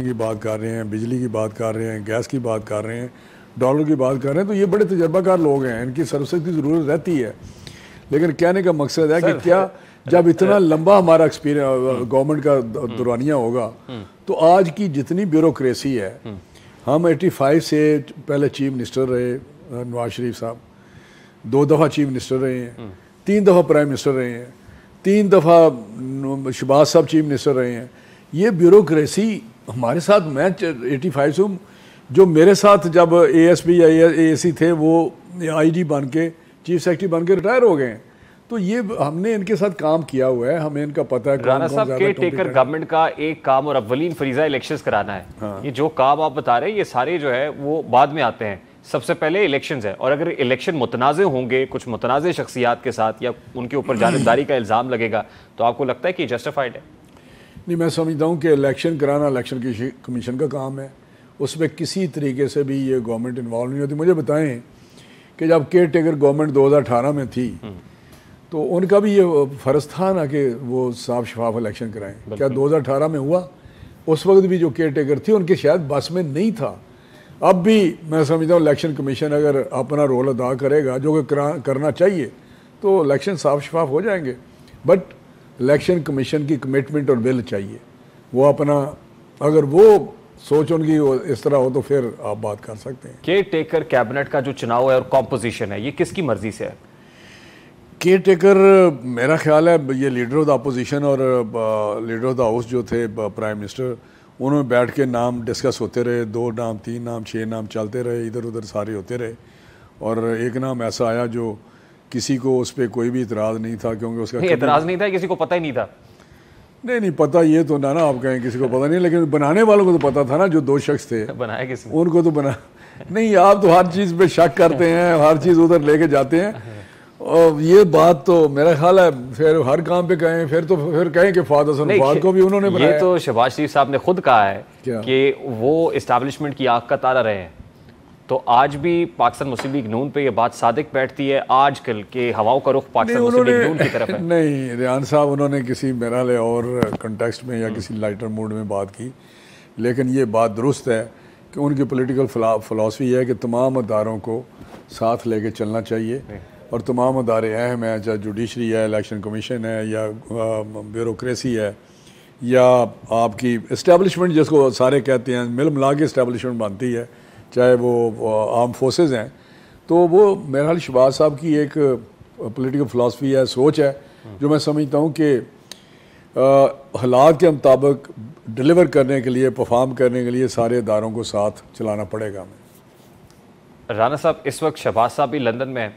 की बात कर रहे हैं बिजली की बात कर रहे हैं गैस की बात कर रहे हैं डॉलर की बात कर रहे हैं तो ये बड़े तजर्बाकार लोग हैं इनकी सर्विसेज की ज़रूरत रहती है लेकिन कहने का मकसद है कि क्या जब इतना लंबा हमारा एक्सपीरियंस हम्म। गवर्नमेंट का हम्म। दुरानिया होगा हम्म। तो आज की जितनी ब्यूरोक्रेसी है हम 85 से पहले चीफ मिनिस्टर रहे नवाज शरीफ साहब दो दफ़ा चीफ मिनिस्टर रहे हैं तीन दफ़ा प्राइम मिनिस्टर रहे हैं तीन दफ़ा शबाज साहब चीफ मिनिस्टर रहे हैं ये ब्यूरोक्रेसी हमारे साथ मैच 85 से जो मेरे साथ जब ए एस पी या एएसी e थे वो आईजी बन के चीफ सेक्रेटरी बन के रिटायर हो गए हैं तो ये हमने इनके साथ काम किया हुआ है हमें इनका पता है राणा साहब के टेकर गवर्नमेंट का एक काम और अवलीन फरीजा इलेक्शन कराना है हाँ। ये जो काम आप बता रहे हैं ये सारे जो है वो बाद में आते हैं सबसे पहले इलेक्शन है और अगर इलेक्शन मुतनाज़ होंगे कुछ मुतनाज़ शख्सियात के साथ या उनके ऊपर जानबदारी का इल्ज़ाम लगेगा तो आपको लगता है कि जस्टिफाइड है नहीं मैं समझता हूँ कि इलेक्शन कराना इलेक्शन कमीशन का काम है उसमें किसी तरीके से भी ये गवर्नमेंट इन्वॉल्व नहीं होती मुझे बताएं कि जब केयर टेकर गवर्नमेंट 2018 में थी हम्म। तो उनका भी ये फ़र्ज़ था ना कि वो साफ शफाफ इलेक्शन कराएं क्या 2018 में हुआ उस वक्त भी जो केयर टेकर थी उनके शायद बस में नहीं था अब भी मैं समझता हूँ इलेक्शन कमीशन अगर अपना रोल अदा करेगा जो कि करना चाहिए तो इलेक्शन साफ शफाफ हो जाएंगे बट इलेक्शन कमीशन की कमिटमेंट और बिल चाहिए वो अपना अगर वो सोच उनकी इस तरह हो तो फिर आप बात कर सकते हैं केयर टेकर कैबिनेट का जो चुनाव है और कॉम्पोजिशन है ये किसकी मर्जी से है केयर टेकर मेरा ख्याल है ये लीडर ऑफ द अपोजिशन और लीडर ऑफ द हाउस जो थे प्राइम मिनिस्टर उन्होंने बैठ के नाम डिस्कस होते रहे दो नाम तीन नाम छः नाम चलते रहे इधर उधर सारे होते रहे और एक नाम ऐसा आया जो किसी को उस पर कोई भी इतराज़ नहीं था क्योंकि उसका इतराज़ नहीं था किसी को पता ही नहीं था नहीं नहीं पता ये तो ना ना आप कहें किसी को पता नहीं लेकिन बनाने वालों को तो पता था ना जो दो शख्स थे बनाए किसी उनको तो बना नहीं आप तो हर चीज़ पे शक करते हैं हर चीज़ उधर लेके जाते हैं और ये बात तो मेरा ख्याल है फिर हर काम पे कहें फिर तो फिर कहें कि फादर फाद को भी उन्होंने ये तो शहबाज शरीफ साहब ने खुद कहा है कि वो इस्टेब्लिशमेंट की आग का तारा रहे हैं तो आज भी पाकिस्तान मुस्लिम लीग नून पे ये बात सादिक बैठती है आज कल के हवाओं का रुख पाकिस्तान मुस्लिम लीग नून की तरफ है नहीं रेहान साहब उन्होंने किसी मेरा और कंटेक्सट में या हम्म। किसी लाइटर मूड में बात की लेकिन ये बात दुरुस्त है कि उनकी पोलिटिकल फ़िलासफ़ी है कि तमाम अदारों को साथ लेके चलना चाहिए और तमाम अदारे अहम हैं चाहे जुडिशरी है इलेक्शन कमीशन है या ब्यूरोसी है या आपकी इस्टेबलिशमेंट जिसको सारे कहते हैं मिल मिला के इस्टेबलिशमेंट बनती है चाहे वो आर्म फोर्सेज़ हैं तो वो मेरे ख्याल शबाज साहब की एक पॉलिटिकल फ़िलासफ़ी है सोच है जो मैं समझता हूँ कि हालात के मुताबिक डिलीवर करने के लिए परफॉर्म करने के लिए सारे इदारों को साथ चलाना पड़ेगा हमें राना साहब इस वक्त शहबाज साहब भी लंदन में हैं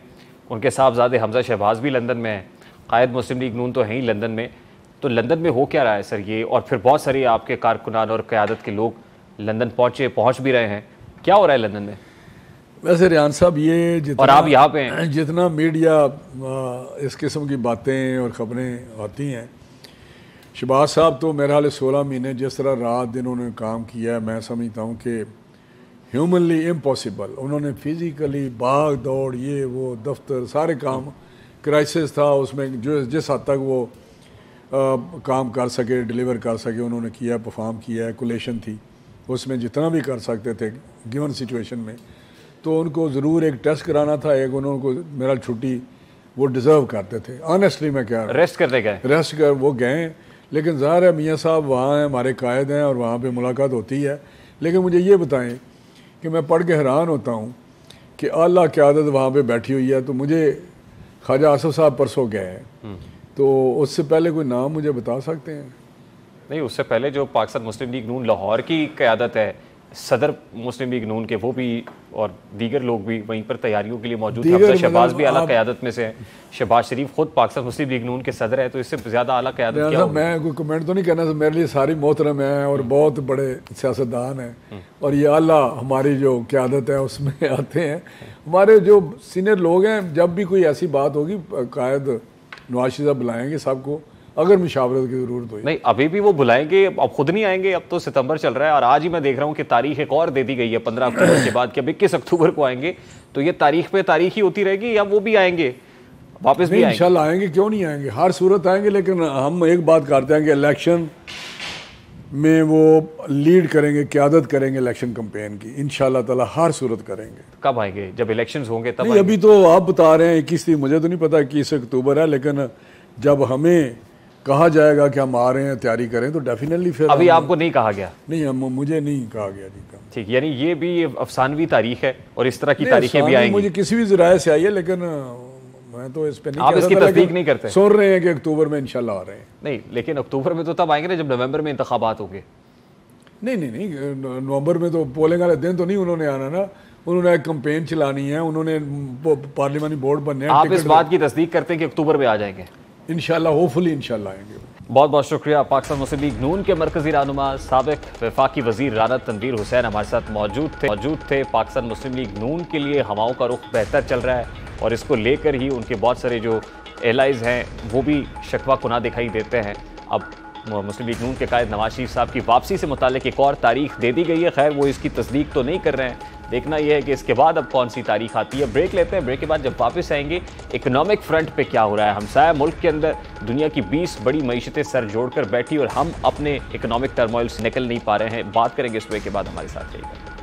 उनके साहबजादे हमजा शहबाज भी लंदन में हैं कायद मुस्लिम लीग नून तो हैं ही लंदन में तो लंदन में हो क्या रहा है सर ये और फिर बहुत सारे आपके कारकुनान और क़्यादत के लोग लंदन पहुँचे पहुँच भी रहे हैं क्या हो रहा है लंदन में वैसे रेहान साहब ये जितना और आप यहाँ पे हैं। जितना मीडिया इस किस्म की बातें और खबरें आती हैं शिबाज़ साहब तो मेरा हाल सोलह महीने जिस तरह रात दिन उन्होंने काम किया है मैं समझता हूँ कि ह्यूमनली इम्पॉसिबल उन्होंने फिज़िकली भाग दौड़ ये वो दफ्तर सारे काम क्राइसिस था उसमें जो जिस हद तक वो आ, काम कर सके डिलीवर कर सके उन्होंने किया परफॉर्म किया है कुलेशन थी उसमें जितना भी कर सकते थे गिवन सिचुएशन में तो उनको ज़रूर एक टेस्ट कराना था एक उन्होंने मेरा छुट्टी वो डिज़र्व करते थे ऑनेस्टली मैं क्या रेस्ट करते गए रेस्ट कर वो गए लेकिन ज़ाहिर है मियाँ साहब वहाँ हैं हमारे कायद हैं और वहाँ पर मुलाकात होती है लेकिन मुझे ये बताएं कि मैं पढ़ के हैरान होता हूँ कि अल्लाह क्यादत वहाँ पर बैठी हुई है तो मुझे ख्वाजा आसफ़ साहब परसों गए हैं हम्म। तो उससे पहले कोई नाम मुझे बता सकते हैं नहीं उससे पहले जो पाकिस्तान मुस्लिम लीग नून लाहौर की क्यादत है सदर मुस्लिम लीग नून के वो भी और दीगर लोग भी वहीं पर तैयारियों के लिए मौजूद हैं शहबाज मतलब भी आला क्यादत में से हैं शहबाज शरीफ खुद पाकिस्तान मुस्लिम लीग नून के सदर है तो इससे ज़्यादा आला क्यादत क्या मैं कोई कमेंट तो नहीं करना तो मेरे लिए सारी मोहतरम हैं और हम्म। बहुत बड़े सियासतदान हैं हम्म। और ये आला हमारी जो क्यादत है उसमें आते हैं हमारे जो सीनियर लोग हैं जब भी कोई ऐसी बात होगी कायद नवाज साहब बुलाएंगे सबको अगर मुशावरत की जरूरत हो नहीं अभी भी वो बुलाएंगे अब खुद नहीं आएंगे अब तो सितंबर चल रहा है और आज ही मैं देख रहा हूँ कि तारीख एक और दे दी गई है पंद्रह अक्टूबर के बाद कि अब इक्कीस अक्टूबर को आएंगे तो ये तारीख पे तारीख ही होती रहेगी या वो भी आएंगे वापस भी इंशाल्लाह आएंगे क्यों नहीं आएंगे हर सूरत आएंगे लेकिन हम एक बात करते हैं कि इलेक्शन में वो लीड करेंगे क्यादत करेंगे इलेक्शन कंपेन की इन ताला हर सूरत करेंगे कब आएंगे जब इलेक्शन होंगे तब नहीं, अभी तो आप बता रहे हैं इक्कीस मुझे तो नहीं पता इक्कीस अक्टूबर है लेकिन जब हमें कहा जाएगा कि हम आ रहे हैं तैयारी करें तो डेफिनेटली फिर अभी आपको नहीं कहा गया नहीं हम मुझे नहीं कहा गया जी ठीक यानी ये भी अफसानवी तारीख है और इस तरह की तारीखें भी आएंगी मुझे किसी भी जराये से आई है लेकिन मैं तो इस पे नहीं आप इसकी तस्दीक नहीं करते सुन रहे हैं कि अक्टूबर में इंशाल्लाह आ रहे हैं नहीं लेकिन अक्टूबर में तो तब आएंगे ना जब नवंबर में इंतबात होंगे नहीं नहीं नहीं नवंबर में तो पोलिंग वाले दिन तो नहीं उन्होंने आना ना उन्होंने एक कंपेन चलानी है उन्होंने पार्लियामानी बोर्ड बनने आप इस बात की तस्दीक करते हैं कि अक्टूबर में आ जाएंगे इन होपफुली इन आएंगे बहुत बहुत शुक्रिया पाकिस्तान मुस्लिम लीग नून के मरकजी रहनुमा सबक वफाकी वजीर राना तनवीर हुसैन हमारे साथ मौजूद थे मौजूद थे पाकिस्तान मुस्लिम लीग नून के लिए हवाओं का रुख बेहतर चल रहा है और इसको लेकर ही उनके बहुत सारे जो एलाइज हैं वो भी शकवा कुना दिखाई देते हैं अब मुस्लिम लीग नून के कायद नवाज शरीफ साहब की वापसी से मुतल एक और तारीख दे दी गई है खैर वो इसकी तस्दीक तो नहीं कर रहे हैं देखना यह है कि इसके बाद अब कौन सी तारीख आती है ब्रेक लेते हैं ब्रेक के बाद जब वापस आएंगे इकोनॉमिक फ्रंट पे क्या हो रहा है हमसाय मुल्क के अंदर दुनिया की 20 बड़ी मीशतें सर जोड़कर बैठी और हम अपने इकोनॉमिक टर्मोइल्स निकल नहीं पा रहे हैं बात करेंगे इस ब्रेक के बाद हमारे साथ रहेगा